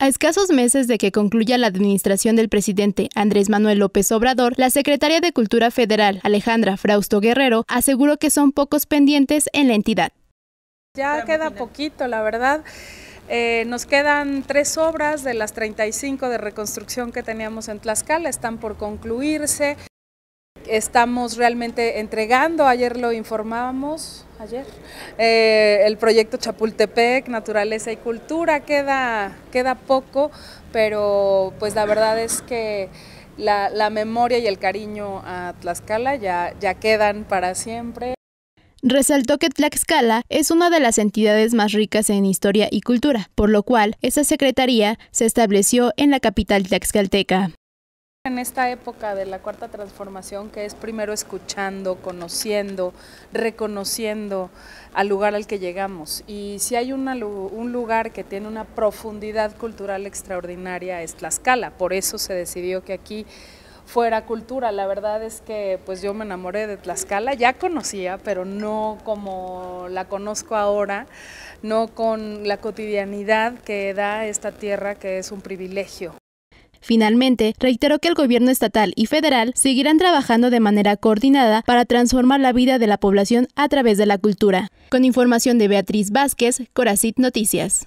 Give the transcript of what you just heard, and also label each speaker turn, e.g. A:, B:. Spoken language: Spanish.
A: A escasos meses de que concluya la administración del presidente Andrés Manuel López Obrador, la secretaria de Cultura Federal, Alejandra Frausto Guerrero, aseguró que son pocos pendientes en la entidad.
B: Ya queda poquito, la verdad. Eh, nos quedan tres obras de las 35 de reconstrucción que teníamos en Tlaxcala, están por concluirse estamos realmente entregando, ayer lo informábamos, ayer, eh, el proyecto Chapultepec, Naturaleza y Cultura, queda, queda poco, pero pues la verdad es que la, memoria y el cariño a Tlaxcala ya, ya quedan para siempre.
A: Resaltó que Tlaxcala es una de las entidades más ricas en historia y cultura, por lo cual esa secretaría se estableció en la capital tlaxcalteca.
B: En esta época de la cuarta transformación, que es primero escuchando, conociendo, reconociendo al lugar al que llegamos. Y si hay un lugar que tiene una profundidad cultural extraordinaria es Tlaxcala, por eso se decidió que aquí fuera cultura. La verdad es que pues yo me enamoré de Tlaxcala, ya conocía, pero no como la conozco ahora, no con la cotidianidad que da esta tierra que es un privilegio
A: Finalmente, reiteró que el gobierno estatal y federal seguirán trabajando de manera coordinada para transformar la vida de la población a través de la cultura. Con información de Beatriz Vázquez, Coracit Noticias.